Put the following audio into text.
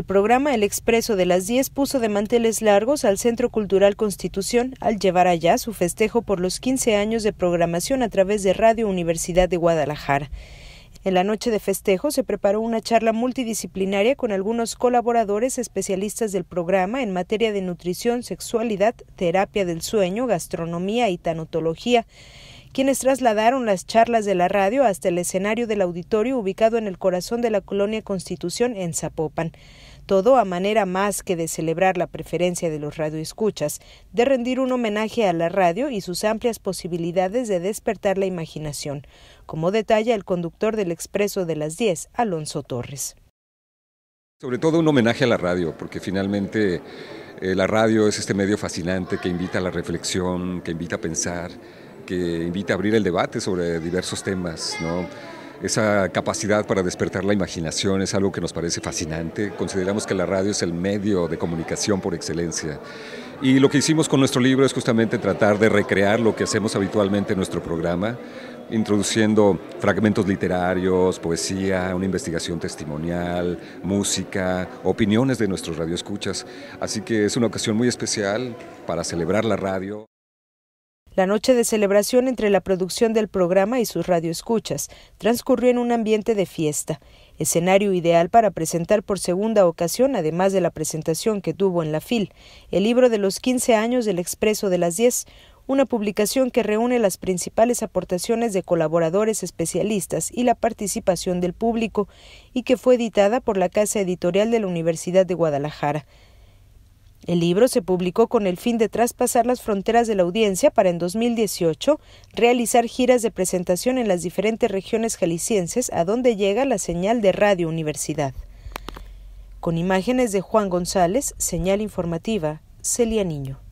El programa El Expreso de las 10 puso de manteles largos al Centro Cultural Constitución al llevar allá su festejo por los 15 años de programación a través de Radio Universidad de Guadalajara. En la noche de festejo se preparó una charla multidisciplinaria con algunos colaboradores especialistas del programa en materia de nutrición, sexualidad, terapia del sueño, gastronomía y tanotología, quienes trasladaron las charlas de la radio hasta el escenario del auditorio ubicado en el corazón de la colonia Constitución en Zapopan todo a manera más que de celebrar la preferencia de los radioescuchas, de rendir un homenaje a la radio y sus amplias posibilidades de despertar la imaginación, como detalla el conductor del Expreso de las 10, Alonso Torres. Sobre todo un homenaje a la radio, porque finalmente eh, la radio es este medio fascinante que invita a la reflexión, que invita a pensar, que invita a abrir el debate sobre diversos temas, ¿no? esa capacidad para despertar la imaginación es algo que nos parece fascinante. Consideramos que la radio es el medio de comunicación por excelencia. Y lo que hicimos con nuestro libro es justamente tratar de recrear lo que hacemos habitualmente en nuestro programa, introduciendo fragmentos literarios, poesía, una investigación testimonial, música, opiniones de nuestros radioescuchas. Así que es una ocasión muy especial para celebrar la radio. La noche de celebración entre la producción del programa y sus radioescuchas transcurrió en un ambiente de fiesta, escenario ideal para presentar por segunda ocasión, además de la presentación que tuvo en la FIL, el libro de los 15 años del Expreso de las 10, una publicación que reúne las principales aportaciones de colaboradores especialistas y la participación del público, y que fue editada por la Casa Editorial de la Universidad de Guadalajara. El libro se publicó con el fin de traspasar las fronteras de la audiencia para en 2018 realizar giras de presentación en las diferentes regiones jaliscienses a donde llega la señal de Radio Universidad. Con imágenes de Juan González, señal informativa, Celia Niño.